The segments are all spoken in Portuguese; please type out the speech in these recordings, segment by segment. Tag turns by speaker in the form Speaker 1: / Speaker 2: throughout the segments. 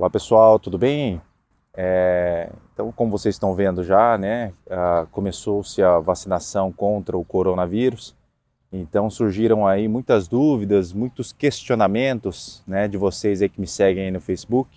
Speaker 1: Olá pessoal, tudo bem? É, então, como vocês estão vendo já, né, começou-se a vacinação contra o coronavírus. Então surgiram aí muitas dúvidas, muitos questionamentos, né, de vocês aí que me seguem aí no Facebook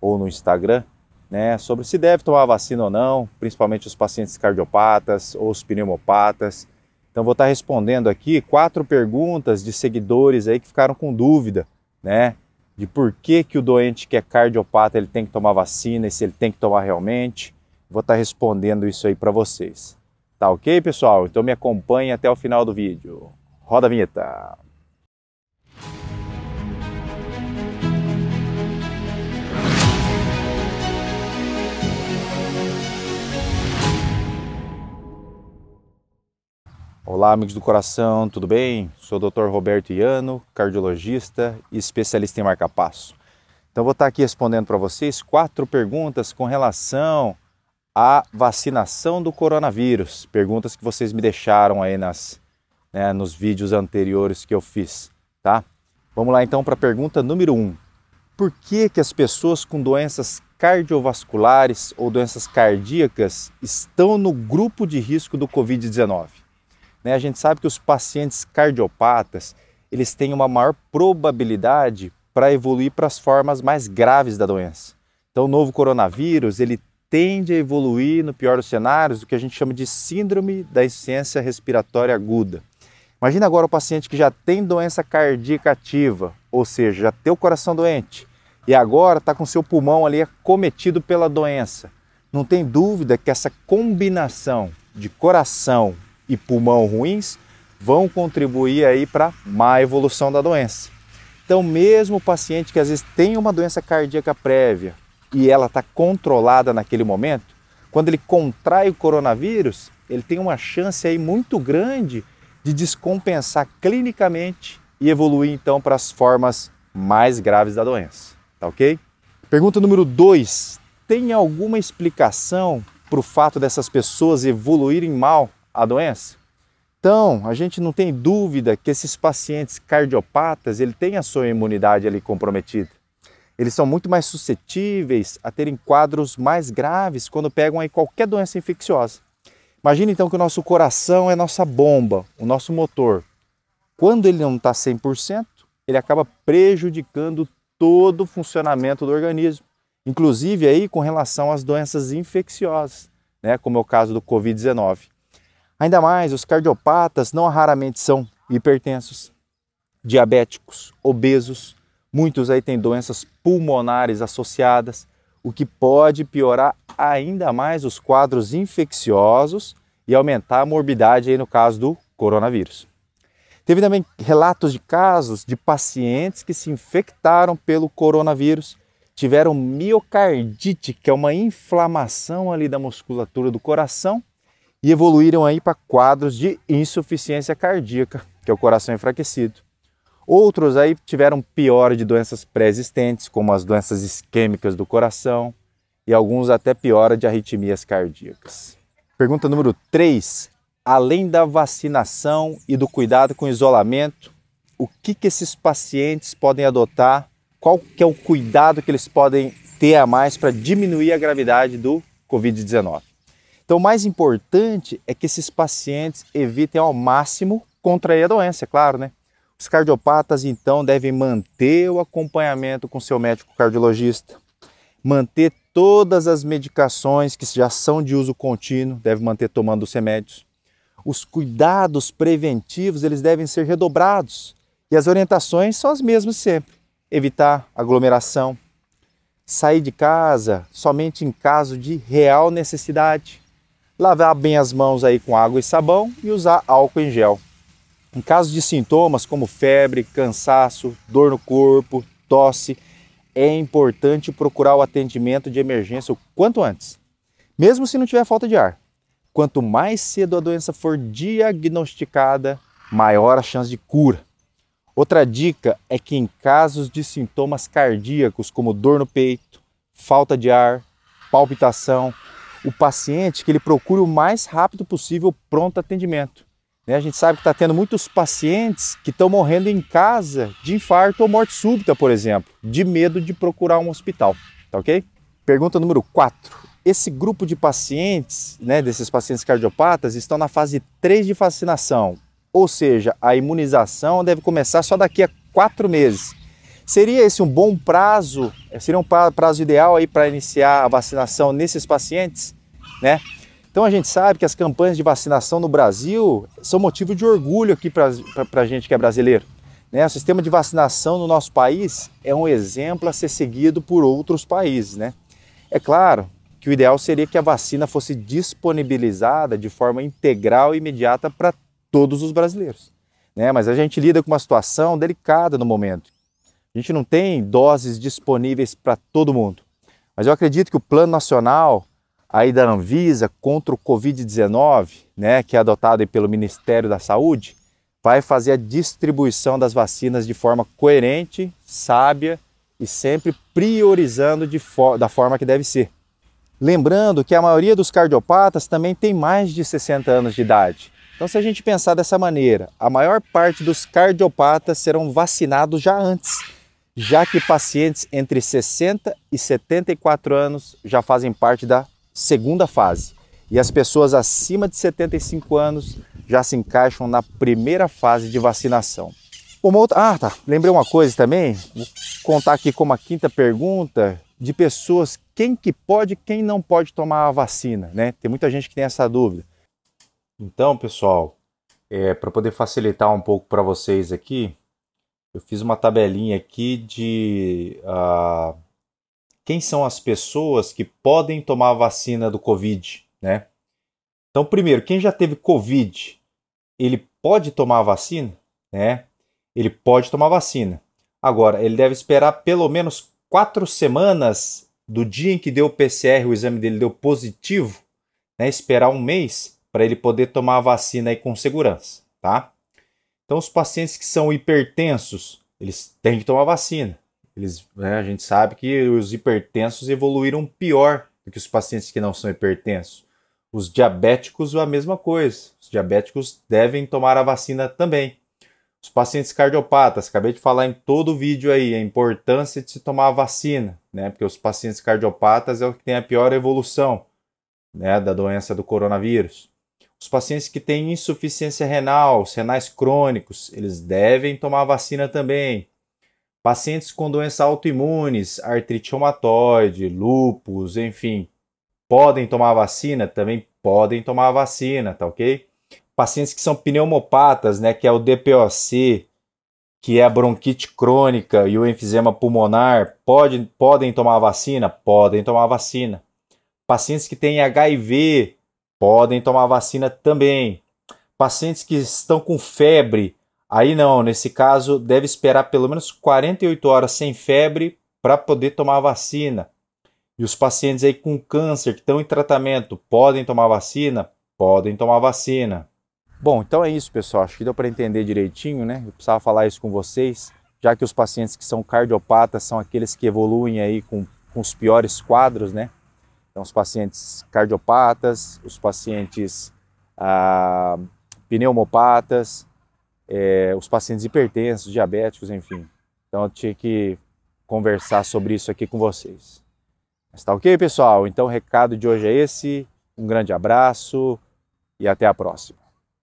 Speaker 1: ou no Instagram, né, sobre se deve tomar vacina ou não, principalmente os pacientes cardiopatas ou os pneumopatas. Então vou estar respondendo aqui quatro perguntas de seguidores aí que ficaram com dúvida, né? de por que, que o doente que é cardiopata ele tem que tomar vacina e se ele tem que tomar realmente. Vou estar tá respondendo isso aí para vocês. Tá ok, pessoal? Então me acompanhe até o final do vídeo. Roda a vinheta! Olá, amigos do coração, tudo bem? Sou o Dr. Roberto Iano, cardiologista e especialista em marca-passo. Então, vou estar aqui respondendo para vocês quatro perguntas com relação à vacinação do coronavírus. Perguntas que vocês me deixaram aí nas, né, nos vídeos anteriores que eu fiz, tá? Vamos lá então para a pergunta número um. Por que, que as pessoas com doenças cardiovasculares ou doenças cardíacas estão no grupo de risco do Covid-19? Né? A gente sabe que os pacientes cardiopatas eles têm uma maior probabilidade para evoluir para as formas mais graves da doença. Então, o novo coronavírus ele tende a evoluir, no pior dos cenários, o que a gente chama de síndrome da insuficiência respiratória aguda. Imagina agora o paciente que já tem doença cardíaca ativa, ou seja, já tem o coração doente, e agora está com seu pulmão ali acometido pela doença. Não tem dúvida que essa combinação de coração e pulmão ruins vão contribuir aí para má evolução da doença. Então, mesmo o paciente que às vezes tem uma doença cardíaca prévia e ela está controlada naquele momento, quando ele contrai o coronavírus, ele tem uma chance aí muito grande de descompensar clinicamente e evoluir então para as formas mais graves da doença, tá OK? Pergunta número 2. Tem alguma explicação para o fato dessas pessoas evoluírem mal a doença. Então, a gente não tem dúvida que esses pacientes cardiopatas, ele tem a sua imunidade ali comprometida. Eles são muito mais suscetíveis a terem quadros mais graves quando pegam aí qualquer doença infecciosa. Imagina então que o nosso coração é nossa bomba, o nosso motor. Quando ele não está 100%, ele acaba prejudicando todo o funcionamento do organismo, inclusive aí com relação às doenças infecciosas, né, como é o caso do COVID-19. Ainda mais, os cardiopatas não raramente são hipertensos, diabéticos, obesos, muitos aí têm doenças pulmonares associadas, o que pode piorar ainda mais os quadros infecciosos e aumentar a morbidade aí no caso do coronavírus. Teve também relatos de casos de pacientes que se infectaram pelo coronavírus, tiveram miocardite, que é uma inflamação ali da musculatura do coração, e evoluíram aí para quadros de insuficiência cardíaca, que é o coração enfraquecido. Outros aí tiveram pior de doenças pré-existentes, como as doenças isquêmicas do coração, e alguns até piora de arritmias cardíacas. Pergunta número 3. Além da vacinação e do cuidado com isolamento, o que, que esses pacientes podem adotar? Qual que é o cuidado que eles podem ter a mais para diminuir a gravidade do Covid-19? Então, o mais importante é que esses pacientes evitem ao máximo contrair a doença, é claro, né? Os cardiopatas, então, devem manter o acompanhamento com seu médico cardiologista, manter todas as medicações que já são de uso contínuo, deve manter tomando os remédios. Os cuidados preventivos, eles devem ser redobrados. E as orientações são as mesmas sempre. Evitar aglomeração, sair de casa somente em caso de real necessidade, lavar bem as mãos aí com água e sabão e usar álcool em gel. Em caso de sintomas como febre, cansaço, dor no corpo, tosse, é importante procurar o atendimento de emergência o quanto antes, mesmo se não tiver falta de ar. Quanto mais cedo a doença for diagnosticada, maior a chance de cura. Outra dica é que em casos de sintomas cardíacos como dor no peito, falta de ar, palpitação, o paciente que ele procure o mais rápido possível pronto atendimento. Né? A gente sabe que está tendo muitos pacientes que estão morrendo em casa de infarto ou morte súbita, por exemplo, de medo de procurar um hospital. Tá ok? Pergunta número 4. Esse grupo de pacientes, né, desses pacientes cardiopatas, estão na fase 3 de vacinação, ou seja, a imunização deve começar só daqui a quatro meses. Seria esse um bom prazo? Seria um prazo ideal aí para iniciar a vacinação nesses pacientes? né? Então a gente sabe que as campanhas de vacinação no Brasil são motivo de orgulho aqui para a gente que é brasileiro. Né? O sistema de vacinação no nosso país é um exemplo a ser seguido por outros países. Né? É claro que o ideal seria que a vacina fosse disponibilizada de forma integral e imediata para todos os brasileiros. Né? Mas a gente lida com uma situação delicada no momento. A gente não tem doses disponíveis para todo mundo. Mas eu acredito que o Plano Nacional aí da Anvisa contra o Covid-19, né, que é adotado pelo Ministério da Saúde, vai fazer a distribuição das vacinas de forma coerente, sábia e sempre priorizando fo da forma que deve ser. Lembrando que a maioria dos cardiopatas também tem mais de 60 anos de idade. Então, se a gente pensar dessa maneira, a maior parte dos cardiopatas serão vacinados já antes, já que pacientes entre 60 e 74 anos já fazem parte da segunda fase. E as pessoas acima de 75 anos já se encaixam na primeira fase de vacinação. Uma outra... Ah, tá. Lembrei uma coisa também. Vou contar aqui como a quinta pergunta de pessoas, quem que pode quem não pode tomar a vacina, né? Tem muita gente que tem essa dúvida. Então, pessoal, é, para poder facilitar um pouco para vocês aqui, eu fiz uma tabelinha aqui de... Uh quem são as pessoas que podem tomar a vacina do Covid, né? Então, primeiro, quem já teve Covid, ele pode tomar a vacina, né? Ele pode tomar a vacina. Agora, ele deve esperar pelo menos quatro semanas do dia em que deu o PCR, o exame dele deu positivo, né? Esperar um mês para ele poder tomar a vacina aí com segurança, tá? Então, os pacientes que são hipertensos, eles têm que tomar vacina. Eles, né, a gente sabe que os hipertensos evoluíram pior do que os pacientes que não são hipertensos. Os diabéticos, a mesma coisa. Os diabéticos devem tomar a vacina também. Os pacientes cardiopatas, acabei de falar em todo o vídeo aí a importância de se tomar a vacina, né? Porque os pacientes cardiopatas é o que tem a pior evolução, né, da doença do coronavírus. Os pacientes que têm insuficiência renal, os renais crônicos, eles devem tomar a vacina também. Pacientes com doenças autoimunes, artrite reumatoide, lúpus, enfim, podem tomar vacina? Também podem tomar vacina, tá ok? Pacientes que são pneumopatas, né, que é o DPOC, que é a bronquite crônica e o enfisema pulmonar, pode, podem tomar vacina? Podem tomar vacina. Pacientes que têm HIV podem tomar vacina também. Pacientes que estão com febre, Aí não, nesse caso, deve esperar pelo menos 48 horas sem febre para poder tomar a vacina. E os pacientes aí com câncer que estão em tratamento podem tomar vacina? Podem tomar vacina. Bom, então é isso, pessoal. Acho que deu para entender direitinho, né? Eu precisava falar isso com vocês, já que os pacientes que são cardiopatas são aqueles que evoluem aí com, com os piores quadros, né? Então, os pacientes cardiopatas, os pacientes ah, pneumopatas, é, os pacientes hipertensos, diabéticos, enfim. Então eu tinha que conversar sobre isso aqui com vocês. Mas tá ok, pessoal? Então o recado de hoje é esse. Um grande abraço e até a próxima.